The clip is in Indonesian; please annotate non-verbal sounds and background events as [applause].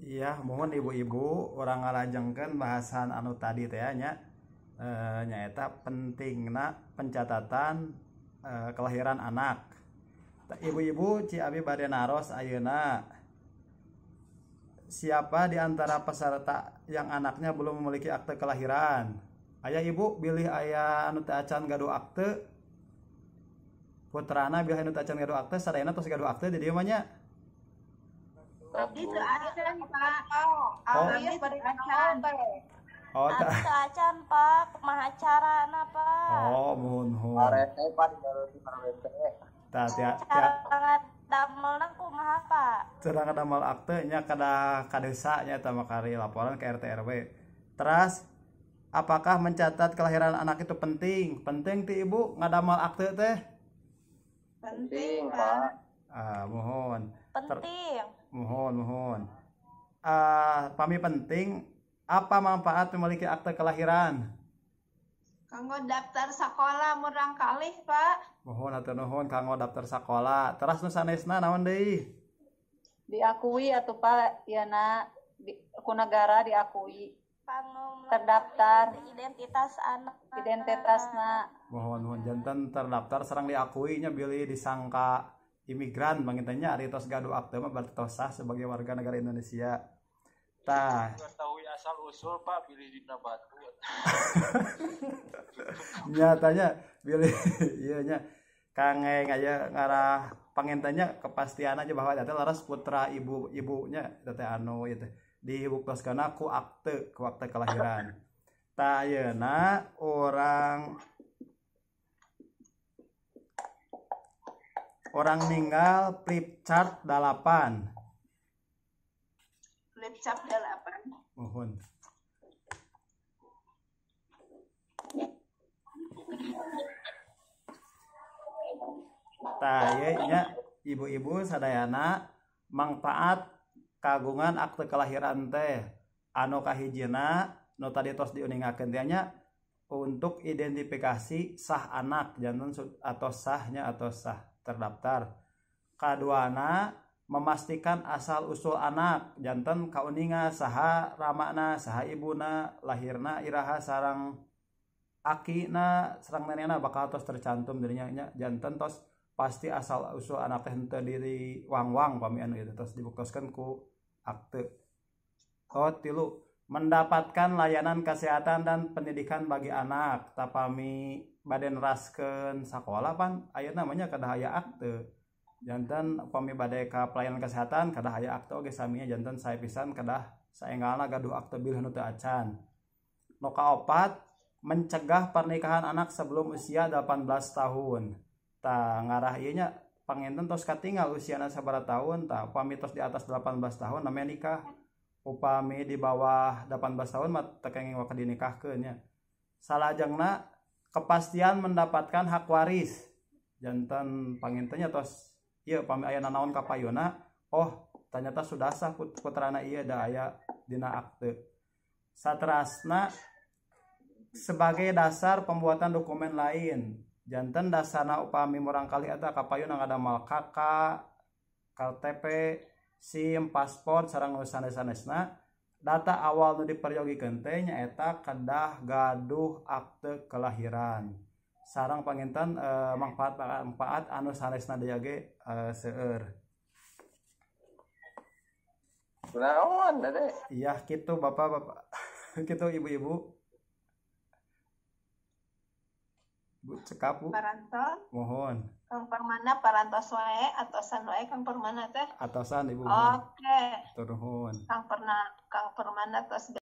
Iya mohon ibu-ibu orang ngalajengkan bahasan anu tadi tehnya ya, e, eh, nyaeta penting nak pencatatan e, kelahiran anak ibu-ibu Ciabi Badenaros ayana siapa di antara peserta yang anaknya belum memiliki akte kelahiran ayah ibu pilih ayah anu teh acan gaduh akte putrana pilih anu teh acan gaduh akte sarayana tos gaduh akte di dieu mah acan, Pak. Oh, abdi bari acan, Pak. Oh, oh mohon di kada ka desa kari laporan ke RT Terus apakah mencatat kelahiran anak itu penting? Penting ti Ibu ngadamel akte teh? Penting, Pak. Ah, mohon. Penting. Mohon, mohon. Uh, ah, kami penting apa manfaat memiliki akte kelahiran? Kanggo daftar sekolah murang kali, Pak. Mohon atau mohon kanggo daftar sekolah. Terus nu sanesna naon deui? Diakui atau Pak, ya nak di, ku negara diakui. terdaftar identitas anak identitasnya mohon mohon jantan terdaftar serang diakuinya Billy disangka imigran mangintanya ari tos gaduh akte mah berarti tos sah sebagai warga negara Indonesia tah mengetahui asal usul Pak pilih di batu [laughs] nyatanya pilih [laughs] iya nya kangeng aja ngarah pangintanya kepastian aja bahwa itu laras putra ibu ibunya tete anu itu karena aku akte ku akte kelahiran [laughs] tayana orang Orang meninggal flip chart 8. Flip chart 8. Mohon. Tayenya ibu-ibu sadayana manfaat kagungan akte kelahiran teh anu kahijina nu tadi tos diuningakeun teh nya untuk identifikasi sah anak jantan atau sahnya atau sah terdaftar kaduana memastikan asal usul anak jantan kauninga saha ramakna saha ibuna lahirna iraha sarang aki na sarang nenekna bakal tos tercantum dirinya jantan tos pasti asal usul anak teh henteu diri wang-wang pamian gitu terus tos dibuktikan ku akte oh tilu mendapatkan layanan kesehatan dan pendidikan bagi anak tapami baden rasken sekolah pan ayat namanya kadahaya akte jantan pami badai ke pelayanan kesehatan kadahaya akte oke saminya jantan saya pisan kadah saya ngalah gaduh akte bilah nutu acan noka opat mencegah pernikahan anak sebelum usia 18 tahun ta ngarah ianya pengen tentu tos katingal usianya seberat tahun ta pami terus di atas 18 tahun namanya nikah upami di bawah 18 tahun tekenging ke nya salah jangna kepastian mendapatkan hak waris jantan pangintenya tos iya upami ayah nanaon kapayona oh ternyata sudah sah put putrana iya da ayah dina akte satrasna sebagai dasar pembuatan dokumen lain jantan dasana upami murang kali eta kapayona ada mal KK KTP SIM paspor sarang sanes-sanesna data awal nu diperyogikan teh eta kedah gaduh akte kelahiran sarang pangintan eh, manfaat manfaat anu sanesna diage ge eh, seueur Kunaon, Iya, gitu Bapak-bapak. gitu [laughs] Ibu-ibu. Bu cekapu. Paranto. Mohon. Kang Permana parantos wae atosan wae Kang Permana teh. Atosan Ibu. Oke. Okay. Turun. Kang permana Kang Permana tos